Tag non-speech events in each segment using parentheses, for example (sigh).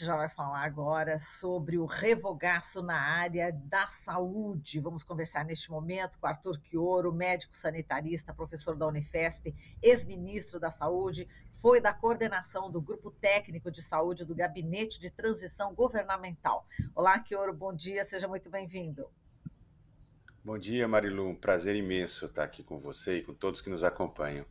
já vai falar agora sobre o revogaço na área da saúde. Vamos conversar neste momento com Arthur Chioro, médico sanitarista, professor da Unifesp, ex-ministro da Saúde, foi da coordenação do Grupo Técnico de Saúde do Gabinete de Transição Governamental. Olá, Chioro, bom dia, seja muito bem-vindo. Bom dia, Marilu. Um prazer imenso estar aqui com você e com todos que nos acompanham.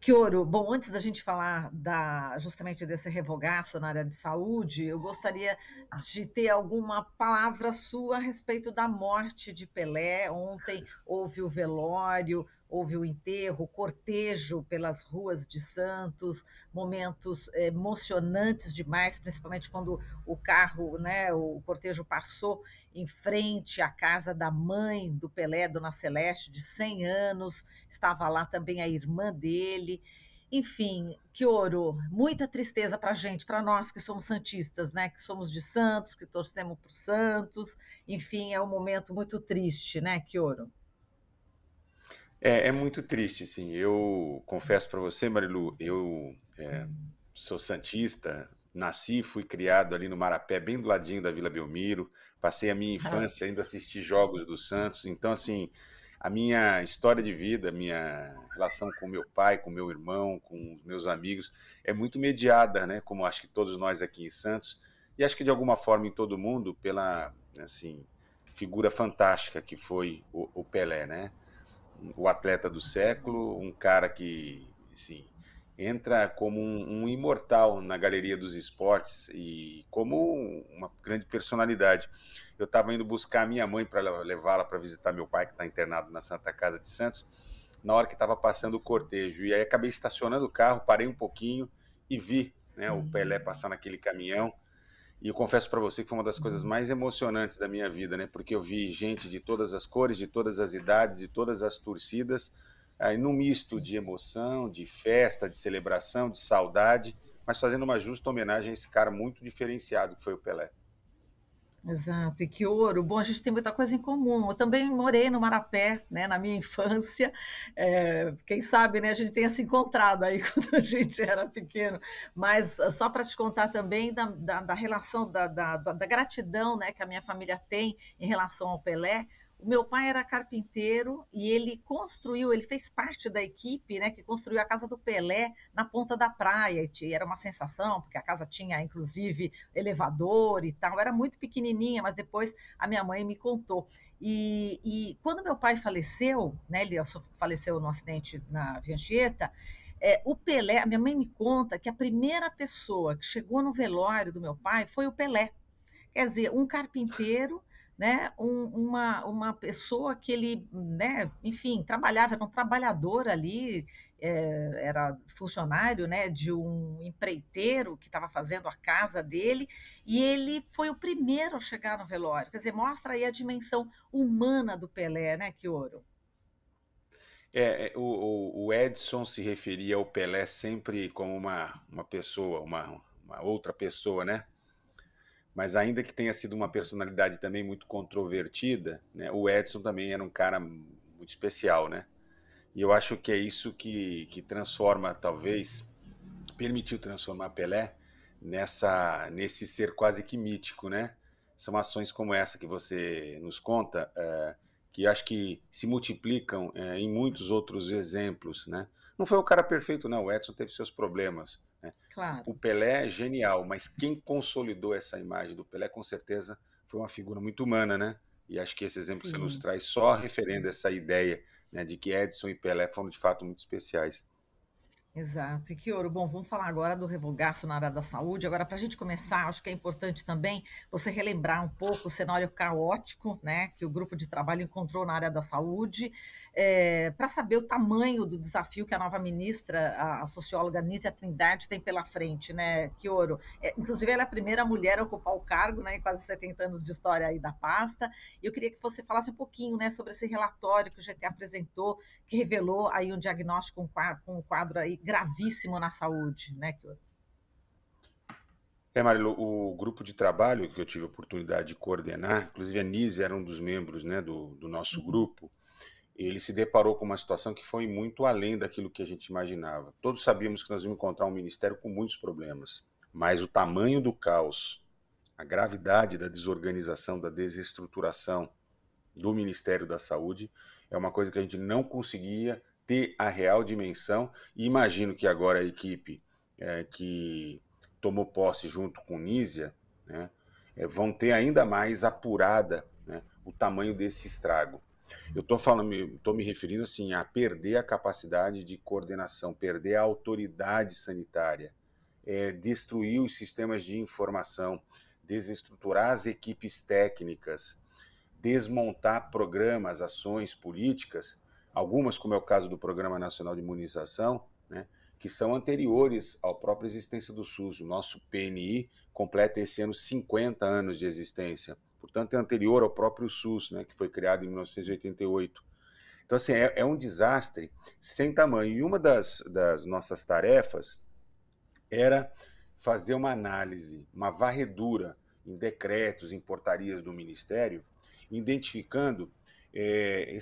Que ouro. bom, antes da gente falar da, justamente desse revogaço na área de saúde, eu gostaria de ter alguma palavra sua a respeito da morte de Pelé. Ontem houve o velório, houve o enterro, cortejo pelas ruas de Santos, momentos eh, emocionantes demais, principalmente quando o carro, né, o cortejo passou em frente à casa da mãe do Pelé, Dona Celeste, de 100 anos, estava lá também a irmã dele. Enfim, que ouro, muita tristeza para gente, para nós que somos santistas, né? Que somos de Santos, que torcemos para Santos. Enfim, é um momento muito triste, né, que ouro. É, é muito triste, sim. Eu hum. confesso para você, Marilu, eu é, uhum. sou santista, nasci, fui criado ali no Marapé, bem do ladinho da Vila Belmiro. Passei a minha ah. infância ainda assistir jogos do Santos. Então, assim, a minha história de vida, a minha relação com meu pai, com meu irmão, com os meus amigos, é muito mediada, né? Como acho que todos nós aqui em Santos, e acho que de alguma forma em todo mundo, pela, assim, figura fantástica que foi o, o Pelé, né? o atleta do século, um cara que, assim, entra como um, um, imortal na galeria dos esportes e como uma grande personalidade. Eu estava indo buscar a minha mãe para levá-la para visitar meu pai, que está internado na Santa Casa de Santos, na hora que estava passando o cortejo. E aí acabei estacionando o carro, parei um pouquinho e vi né, o Pelé passar naquele caminhão. E eu confesso para você que foi uma das coisas mais emocionantes da minha vida, né? Porque eu vi gente de todas as cores, de todas as idades, de todas as torcidas, aí num misto de emoção, de festa, de celebração, de saudade, mas fazendo uma justa homenagem a esse cara muito diferenciado que foi o Pelé. Exato, e que ouro. Bom, a gente tem muita coisa em comum. Eu também morei no Marapé, né, na minha infância. (laughs) É, quem sabe, né, a gente tenha se encontrado aí (laughs) quando a gente era pequeno. Mas ah, só para te contar também da, da, da relação, da, da, da gratidão né, que a minha família tem em relação ao Pelé, o meu pai era carpinteiro e ele construiu, ele fez parte da equipe, né, que construiu a casa do Pelé na ponta da praia. E era uma sensação, porque a casa tinha inclusive elevador e tal. Era muito pequenininha, mas depois a minha mãe me contou. E, e quando meu pai faleceu, né, ele faleceu num acidente na Vianchieta, é, o Pelé, a minha mãe me conta que a primeira pessoa que chegou no velório do meu pai foi o Pelé. Quer dizer, um carpinteiro né, um, uma, uma pessoa que ele, né, enfim, trabalhava, era um trabalhador ali, é, era funcionário né, de um empreiteiro que estava fazendo a casa dele, e ele foi o primeiro a chegar no velório. Quer dizer, mostra aí a dimensão humana do Pelé, né, ouro É, é o, o Edson se referia ao Pelé sempre como uma, uma pessoa, uma, uma outra pessoa, né? mas ainda que tenha sido uma personalidade também muito controvertida, né, o Edson também era um cara muito especial, né? E eu acho que é isso que, que transforma, talvez, permitiu transformar Pelé nessa nesse ser quase que mítico, né? São ações como essa que você nos conta, é, que acho que se multiplicam é, em muitos outros exemplos, né? Não foi o cara perfeito, não. O Edson teve seus problemas, né? Claro. O Pelé é genial, mas quem consolidou essa imagem do Pelé, com certeza, foi uma figura muito humana, né? E acho que esse exemplo Sim. que você nos traz só referendo essa ideia né, de que Edson e Pelé foram de fato muito especiais. Exato. E Kioro, bom, vamos falar agora do revogaço na área da saúde. Agora, para a gente começar, acho que é importante também você relembrar um pouco o cenário caótico né, que o grupo de trabalho encontrou na área da saúde, é, eh, para saber o tamanho do desafio que a nova ministra, a, a socióloga Nízia Trindade, tem pela frente, né, Kioro? É, inclusive, ela é a primeira mulher a ocupar o cargo, né, em quase 70 anos de história aí da pasta. E eu queria que você falasse um pouquinho né, sobre esse relatório que o GT apresentou, que revelou aí um diagnóstico com um quadro aí gravíssimo na saúde, né? É, Marilo, o grupo de trabalho que eu tive a oportunidade de coordenar, inclusive a Nise era um dos membros né, do, do nosso uhum. grupo, ele se deparou com uma situação que foi muito além daquilo que a gente imaginava. Todos sabíamos que nós íamos encontrar um ministério com muitos problemas, mas o tamanho do caos, a gravidade da desorganização, da desestruturação do Ministério da Saúde é uma coisa que a gente não conseguia ter a real dimensão. E imagino que agora a equipe é, que tomou posse junto com Nízia né, é, vão ter ainda mais apurada né, o tamanho desse estrago. Eu estou falando, estou me referindo assim a perder a capacidade de coordenação, perder a autoridade sanitária, é, destruir os sistemas de informação, desestruturar as equipes técnicas, desmontar programas, ações políticas algumas, como é o caso do Programa Nacional de Imunização, né, que são anteriores à própria existência do SUS. O nosso PNI completa esse ano 50 anos de existência, portanto, é anterior ao próprio SUS, né, que foi criado em 1988. Então, assim, é, é um desastre sem tamanho. E uma das, das nossas tarefas era fazer uma análise, uma varredura em decretos, em portarias do Ministério, identificando é,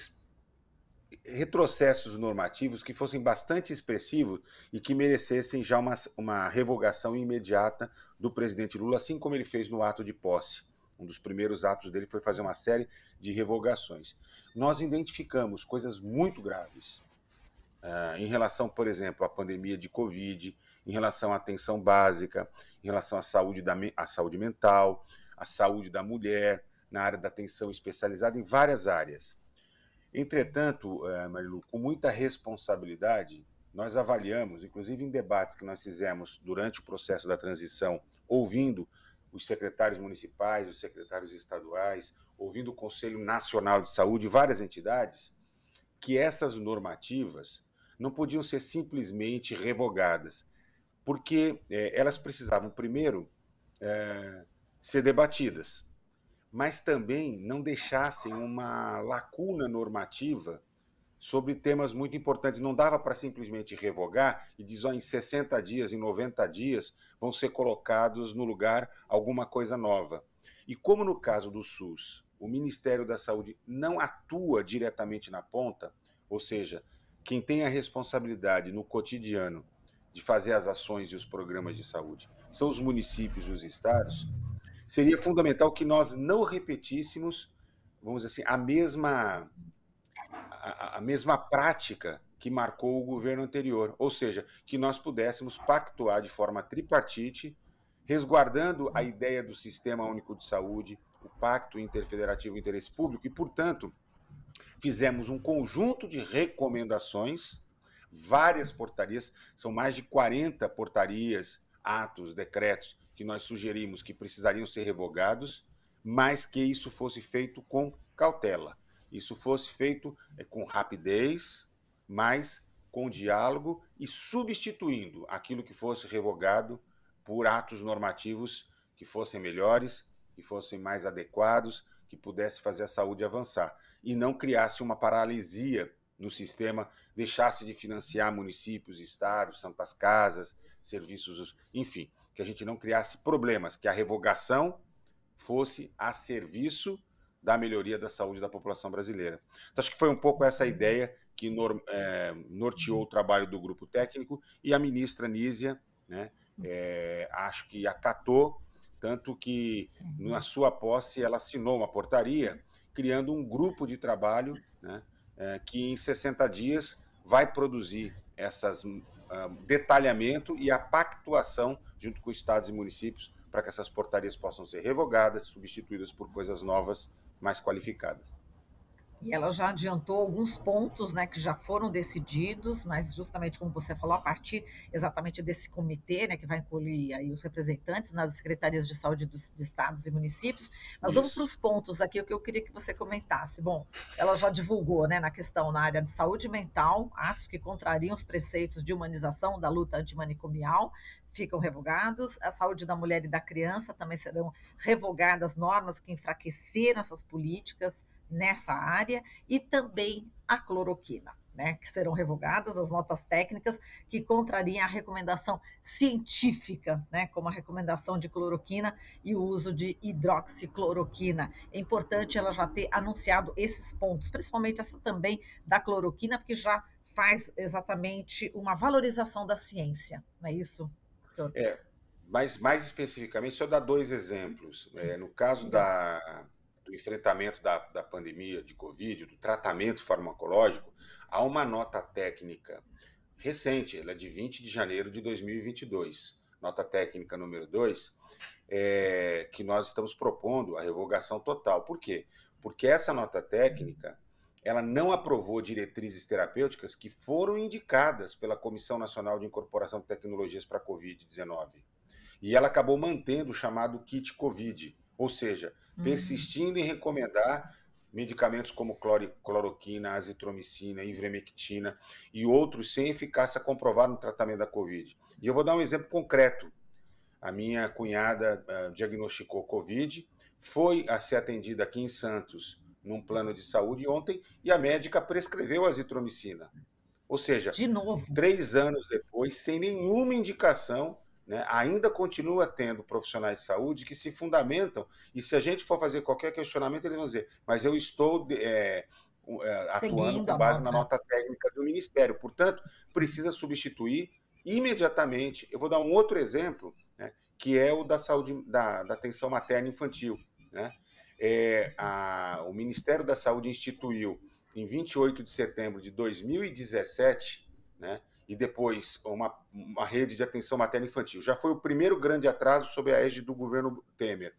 retrocessos normativos que fossem bastante expressivos e que merecessem já uma, uma revogação imediata do presidente Lula, assim como ele fez no ato de posse. Um dos primeiros atos dele foi fazer uma série de revogações. Nós identificamos coisas muito graves uh, em relação, por exemplo, à pandemia de Covid, em relação à atenção básica, em relação à saúde, da, à saúde mental, à saúde da mulher, na área da atenção especializada, em várias áreas Entretanto, eh, Marilu, com muita responsabilidade, nós avaliamos, inclusive em debates que nós fizemos durante o processo da transição, ouvindo os secretários municipais, os secretários estaduais, ouvindo o Conselho Nacional de Saúde, várias entidades, que essas normativas não podiam ser simplesmente revogadas, porque é, elas precisavam, primeiro, é, ser debatidas mas também não deixassem uma lacuna normativa sobre temas muito importantes. Não dava para simplesmente revogar e dizer, oh, em 60 dias, em 90 dias, vão ser colocados no lugar alguma coisa nova. E como no caso do SUS, o Ministério da Saúde não atua diretamente na ponta, ou seja, quem tem a responsabilidade no cotidiano de fazer as ações e os programas de saúde são os municípios e os estados, seria fundamental que nós não repetíssemos, vamos dizer assim, a mesma, a, a mesma prática que marcou o governo anterior, ou seja, que nós pudéssemos pactuar de forma tripartite, resguardando a ideia do Sistema Único de Saúde, o Pacto Interfederativo Interesse Público, e, portanto, fizemos um conjunto de recomendações, várias portarias, são mais de 40 portarias, atos, decretos, que nós sugerimos que precisariam ser revogados, mas que isso fosse feito com cautela. Isso fosse feito é, com rapidez, mas com diálogo e substituindo aquilo que fosse revogado por atos normativos que fossem melhores, que fossem mais adequados, que pudesse fazer a saúde avançar e não criasse uma paralisia no sistema, deixasse de financiar municípios, estados, santas casas, serviços, enfim que a gente não criasse problemas, que a revogação fosse a serviço da melhoria da saúde da população brasileira. Então, acho que foi um pouco essa uhum. ideia que nor, é, norteou o trabalho do grupo técnico e a ministra Nízia, né, uhum. é, acho que acatou, tanto que na sua posse ela assinou uma portaria criando um grupo de trabalho né, é, que em 60 dias vai produzir essas uh, detalhamento e a pactuação junto com estados e municípios, para que essas portarias possam ser revogadas, substituídas por coisas novas mais qualificadas e ela já adiantou alguns pontos né, que já foram decididos, mas justamente como você falou, a partir exatamente desse comitê né, que vai incluir aí os representantes nas secretarias de saúde dos de estados e municípios. Mas Isso. vamos para os pontos aqui, o que eu queria que você comentasse. Bom, ela já divulgou né, na questão na área de saúde mental, atos que contrariam os preceitos de humanização da luta antimanicomial, ficam revogados, a saúde da mulher e da criança também serão revogadas normas que enfraqueceram essas políticas, nessa área e também a cloroquina. Né, que serão revogadas as notas técnicas que contrariam a recomendação científica, né, como a recomendação de cloroquina e o uso de hidroxicloroquina. É importante ela já ter anunciado esses pontos, principalmente essa também da cloroquina, porque já faz exatamente uma valorização da ciência, não é isso? Doutor? É, mas mais especificamente, só dar dois exemplos. É, no caso da, enfrentamento da, da pandemia de Covid, do tratamento farmacológico, há uma nota técnica recente, ela é de 20 de janeiro de 2022, nota técnica número 2, é, que nós estamos propondo a revogação total. Por quê? Porque essa nota técnica ela não aprovou diretrizes terapêuticas que foram indicadas pela Comissão Nacional de Incorporação de Tecnologias para a Covid-19. E ela acabou mantendo o chamado kit Covid, ou seja, persistindo em uhum. recomendar medicamentos como cloroquina, azitromicina, ivermectina e outros sem eficácia comprovada no tratamento da Covid. E eu vou dar um exemplo concreto. A minha cunhada uh, diagnosticou Covid, foi a ser atendida aqui em Santos num plano de saúde ontem e a médica prescreveu azitromicina. Ou seja, de novo. três anos depois, sem nenhuma indicação, né, ainda continua tendo profissionais de saúde que se fundamentam, e se a gente for fazer qualquer questionamento, eles vão dizer, mas eu estou é, é, atuando com base nota. na nota técnica do Ministério, portanto, precisa substituir imediatamente. Eu vou dar um outro exemplo, né, que é o da saúde, da, da atenção materna infantil. Né? É, a, o Ministério da Saúde instituiu, em 28 de setembro de 2017, né, e depois uma, uma rede de atenção materna infantil. Já foi o primeiro grande atraso sob a égide do governo Temer.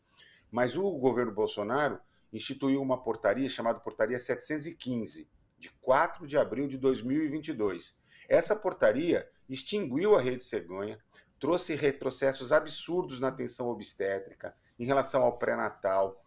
Mas o governo Bolsonaro instituiu uma portaria chamada Portaria 715, de 4 de abril de 2022. Essa portaria extinguiu a rede cegonha, trouxe retrocessos absurdos na atenção obstétrica, em relação ao pré-natal,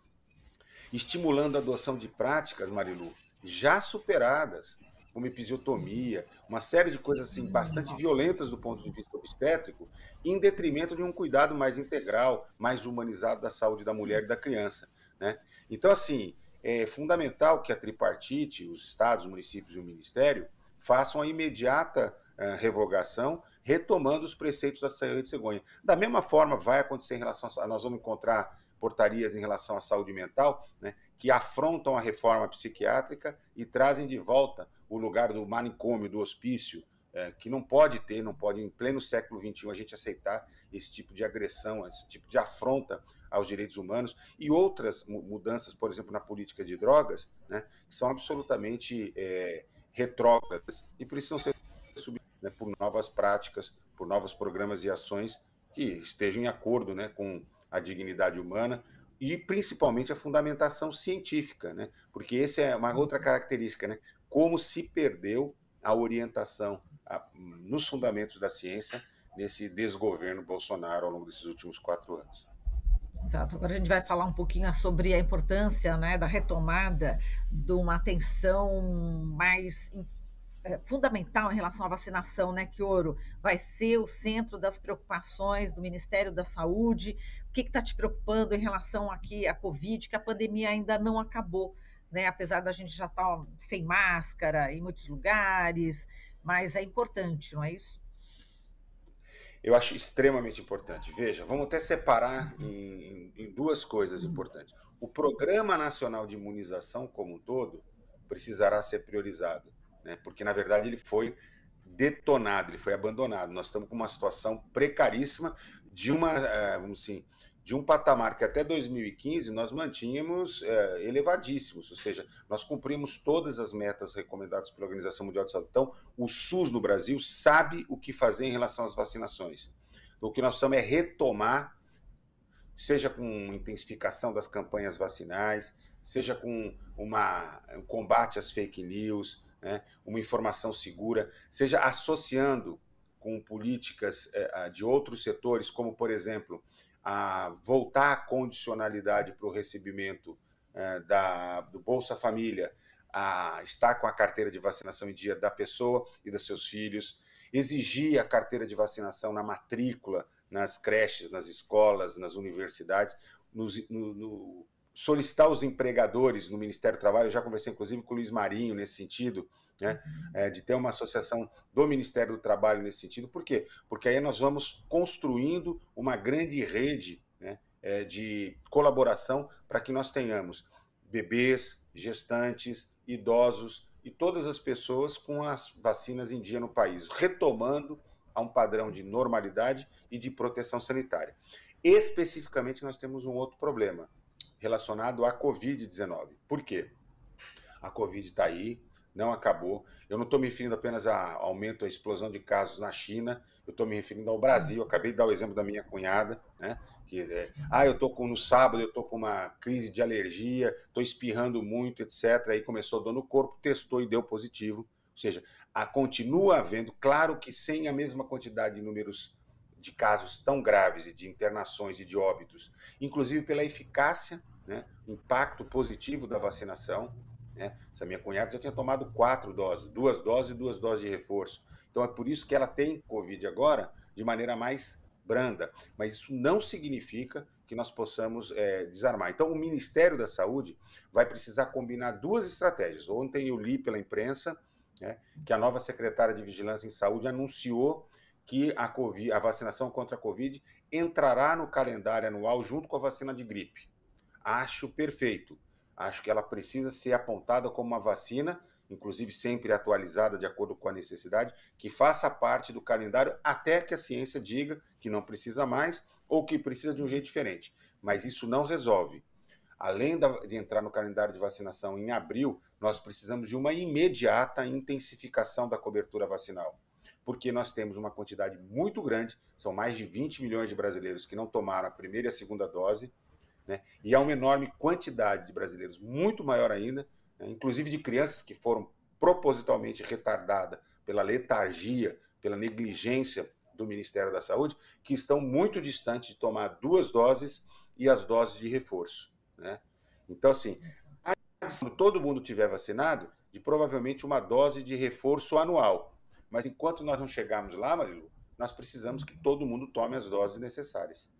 estimulando a adoção de práticas, Marilu, já superadas uma episiotomia, uma série de coisas assim bastante violentas do ponto de vista obstétrico, em detrimento de um cuidado mais integral, mais humanizado da saúde da mulher e da criança. Né? Então, assim, é fundamental que a tripartite, os estados, os municípios e o Ministério, façam a imediata uh, revogação, retomando os preceitos da saúde de cegonha. Da mesma forma, vai acontecer em relação a, nós vamos encontrar portarias em relação à saúde mental, né? que afrontam a reforma psiquiátrica e trazem de volta o lugar do manicômio, do hospício, é, que não pode ter, não pode, em pleno século XXI, a gente aceitar esse tipo de agressão, esse tipo de afronta aos direitos humanos e outras mudanças, por exemplo, na política de drogas, né, que são absolutamente é, retrógradas e precisam ser substituídas né, por novas práticas, por novos programas e ações que estejam em acordo né, com a dignidade humana, e principalmente a fundamentação científica, né? Porque essa é uma outra característica, né? Como se perdeu a orientação a, nos fundamentos da ciência nesse desgoverno Bolsonaro ao longo desses últimos quatro anos. Exato. Agora a gente vai falar um pouquinho sobre a importância né, da retomada de uma atenção mais intensa é, fundamental em relação à vacinação, né, Que ouro Vai ser o centro das preocupações do Ministério da Saúde. O que está te preocupando em relação aqui à Covid, que a pandemia ainda não acabou, né? Apesar da gente já estar tá sem máscara em muitos lugares, mas é importante, não é isso? Eu acho extremamente importante. Veja, vamos até separar em, em duas coisas uhum. importantes. O Programa Nacional de Imunização, como um todo, precisará ser priorizado né? porque na verdade ele foi detonado, ele foi abandonado. Nós estamos com uma situação precaríssima de uma, eh, vamos assim, de um patamar que até 2015 nós mantínhamos é, elevadíssimos, ou seja, nós cumprimos todas as metas recomendadas pela Organização Mundial de Saúde. Então, o SUS no Brasil sabe o que fazer em relação às vacinações. Então, o que nós precisamos é retomar, seja com intensificação das campanhas vacinais, seja com uma, um combate às fake news, né, uma informação segura, seja associando com políticas eh, ah, de outros setores, como, por exemplo, a voltar a condicionalidade para o recebimento eh, da, do Bolsa Família, a estar com a carteira de vacinação em dia da pessoa e dos seus filhos, exigir a carteira de vacinação na matrícula, nas creches, nas escolas, nas universidades, nos, no, no solicitar os empregadores no Ministério do Trabalho, eu já conversei inclusive com o Luiz Marinho nesse sentido, né, uhum. é, de ter uma associação do Ministério do Trabalho nesse sentido. Por quê? Porque aí nós vamos construindo uma grande rede né, é, de colaboração para que nós tenhamos bebês, gestantes, idosos e todas as pessoas com as vacinas em dia no país, retomando a um padrão de normalidade e de proteção sanitária. Especificamente, nós temos um outro problema relacionado à Covid-19. Por quê? A Covid está aí, não acabou. Eu não estou me referindo apenas a aumento, a explosão de casos na China, eu estou me referindo ao Brasil. acabei de dar o exemplo da minha cunhada, né? Que é, ah, eu estou com no sábado, eu estou com uma crise de alergia, estou espirrando muito, etc. Aí começou a dor no corpo, testou e deu positivo. Ou seja, a, continua havendo, claro que sem a mesma quantidade de números de casos tão graves e de internações e de óbitos, inclusive pela eficácia, né, impacto positivo da vacinação. Né? Essa minha cunhada já tinha tomado quatro doses, duas doses e duas doses de reforço. Então é por isso que ela tem Covid agora de maneira mais branda. Mas isso não significa que nós possamos é, desarmar. Então, o Ministério da Saúde vai precisar combinar duas estratégias. Ontem eu li pela imprensa né, que a nova secretária de Vigilância em Saúde anunciou que a, COVID, a vacinação contra a Covid entrará no calendário anual junto com a vacina de gripe. Acho perfeito. Acho que ela precisa ser apontada como uma vacina, inclusive sempre atualizada de acordo com a necessidade, que faça parte do calendário até que a ciência diga que não precisa mais ou que precisa de um jeito diferente. Mas isso não resolve. Além de entrar no calendário de vacinação em abril, nós precisamos de uma imediata intensificação da cobertura vacinal porque nós temos uma quantidade muito grande, são mais de 20 milhões de brasileiros que não tomaram a primeira e a segunda dose, né? e há uma enorme quantidade de brasileiros, muito maior ainda, né? inclusive de crianças que foram propositalmente retardadas pela letargia, pela negligência do Ministério da Saúde, que estão muito distantes de tomar duas doses e as doses de reforço. Né? Então, assim, quando todo mundo tiver vacinado, de provavelmente uma dose de reforço anual. Mas enquanto nós não chegarmos lá, Marilu, nós precisamos que todo mundo tome as doses necessárias.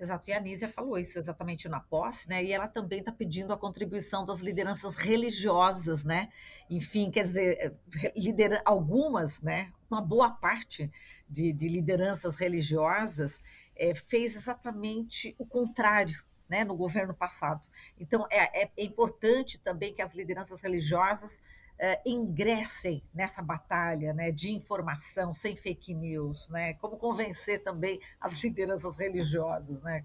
Exato, e a Anísia falou isso exatamente na posse, né? E ela também está pedindo a contribuição das lideranças religiosas, né? Enfim, quer dizer, lidera algumas, né? Uma boa parte de, de lideranças religiosas é, fez exatamente o contrário. Né, no governo passado. Então, é, é importante também que as lideranças religiosas uh, ingressem nessa batalha né, de informação sem fake news? Né? Como convencer também as lideranças religiosas? Né?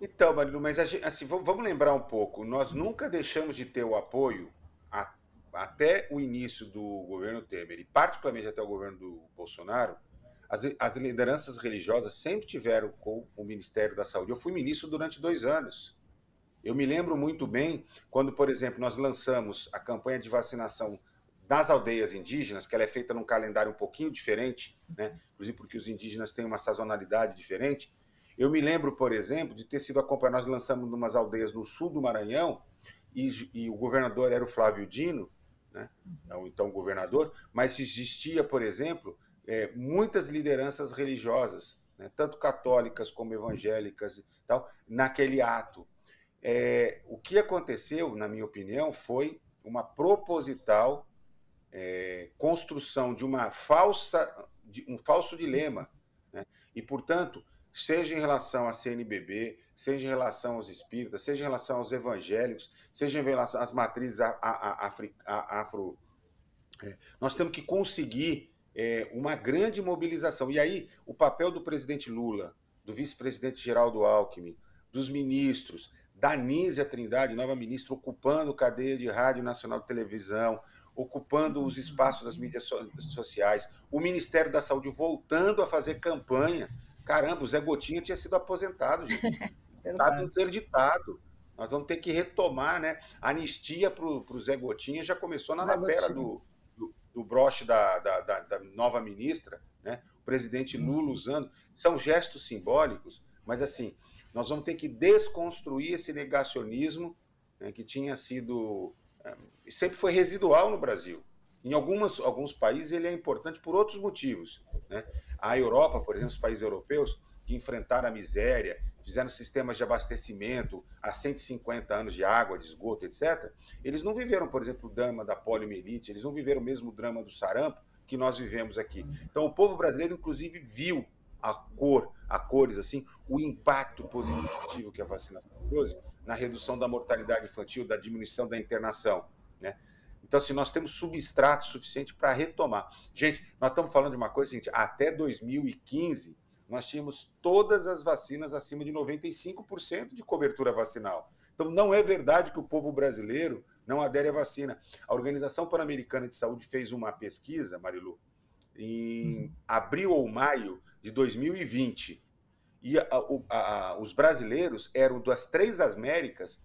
Então, Marilu, mas gente, assim, vamos lembrar um pouco. Nós nunca deixamos de ter o apoio a, até o início do governo Temer, e particularmente até o governo do Bolsonaro, as, as lideranças religiosas sempre tiveram com o Ministério da Saúde. Eu fui ministro durante dois anos eu me lembro muito bem quando, por exemplo, nós lançamos a campanha de vacinação das aldeias indígenas, que ela é feita num calendário um pouquinho diferente, né? inclusive porque os indígenas têm uma sazonalidade diferente. Eu me lembro, por exemplo, de ter sido acompanhado, nós lançamos umas aldeias no sul do Maranhão, e, e o governador era o Flávio Dino, né? Uhum. o então, então governador, mas existia, por exemplo, é, muitas lideranças religiosas, né? tanto católicas como evangélicas e tal, naquele ato. É, o que aconteceu, na minha opinião, foi uma proposital é, construção de uma falsa, de um falso dilema. Né? E, portanto, seja em relação à CNBB, seja em relação aos espíritas, seja em relação aos evangélicos, seja em relação às matrizes a, a, a, afri, afro. É, nós temos que conseguir é, uma grande mobilização. E aí, o papel do presidente Lula, do vice-presidente Geraldo Alckmin, dos ministros, Danísia Trindade, nova ministra, ocupando cadeia de rádio nacional de televisão, ocupando os espaços das mídias so sociais, o Ministério da Saúde voltando a fazer campanha. Caramba, o Zé Gotinha tinha sido aposentado, gente. (laughs) Estava interditado. Nós vamos ter que retomar, né? anistia para o Zé Gotinha já começou na lapela do, do, do, broche da, da, da, da nova ministra, né? o presidente Lula usando. São gestos simbólicos, mas assim, nós vamos ter que desconstruir esse negacionismo né, que tinha sido. É, sempre foi residual no Brasil. Em algumas, alguns países ele é importante por outros motivos. Né? A Europa, por exemplo, os países europeus que enfrentaram a miséria, fizeram sistemas de abastecimento há 150 anos de água, de esgoto, etc., eles não viveram, por exemplo, o drama da poliomielite, eles não viveram mesmo o drama do sarampo que nós vivemos aqui. Então o povo brasileiro, inclusive, viu a cor, a cores assim, o impacto positivo que a vacinação trouxe na redução da mortalidade infantil, da diminuição da internação, né? Então, assim, nós temos substrato suficiente para retomar. Gente, nós estamos falando de uma coisa, gente, até 2015, nós tínhamos todas as vacinas acima de 95% de cobertura vacinal. Então, não é verdade que o povo brasileiro não adere à vacina. A Organização Pan-Americana de Saúde fez uma pesquisa, Marilu, em uhum. abril ou maio de 2020 e a, a, a, os brasileiros eram das três Américas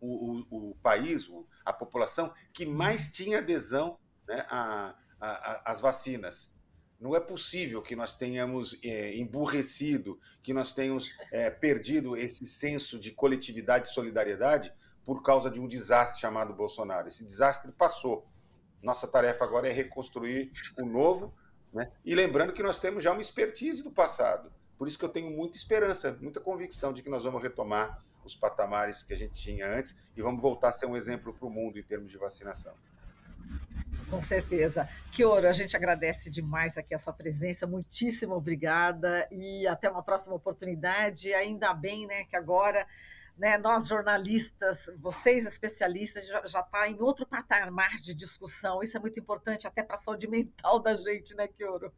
o, o, o país, o, a população que mais tinha adesão né, às vacinas. Não é possível que nós tenhamos é, emburrecido, que nós tenhamos é, perdido esse senso de coletividade e solidariedade por causa de um desastre chamado Bolsonaro. Esse desastre passou. Nossa tarefa agora é reconstruir o novo né? E lembrando que nós temos já uma expertise do passado. Por isso que eu tenho muita esperança, muita convicção de que nós vamos retomar os patamares que a gente tinha antes e vamos voltar a ser um exemplo para o mundo em termos de vacinação. Com certeza. Kioro, a gente agradece demais aqui a sua presença, muitíssimo obrigada e até uma próxima oportunidade. Ainda bem né, que agora né, nós jornalistas, vocês especialistas, já está em outro patamar de discussão. Isso é muito importante até para a saúde mental da gente, né, Kioro?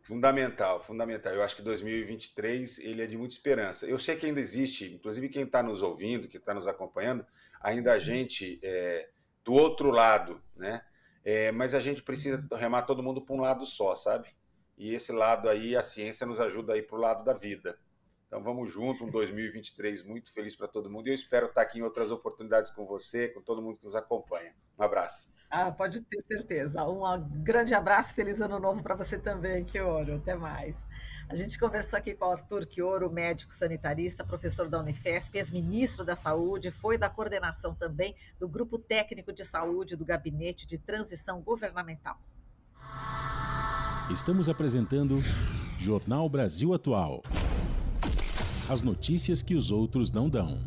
Fundamental, fundamental. Eu acho que 2023 ele é de muita esperança. Eu sei que ainda existe, inclusive quem está nos ouvindo, que está nos acompanhando, ainda a uhum. gente é, do outro lado, né? É, mas a gente precisa uhum. remar todo mundo para um lado só, sabe? E esse lado aí, a ciência nos ajuda aí para o lado da vida. Então vamos junto, um 2023 muito feliz para todo mundo e eu espero estar aqui em outras oportunidades com você, com todo mundo que nos acompanha. Um abraço. Ah, pode ter certeza. Um grande abraço, feliz ano novo para você também, Quioro. Até mais. A gente conversou aqui com o Arthur Quioro, médico sanitarista, professor da Unifesp, ex-ministro da Saúde, foi da coordenação também do Grupo Técnico de Saúde do Gabinete de Transição Governamental. Estamos apresentando Jornal Brasil Atual as notícias que os outros não dão.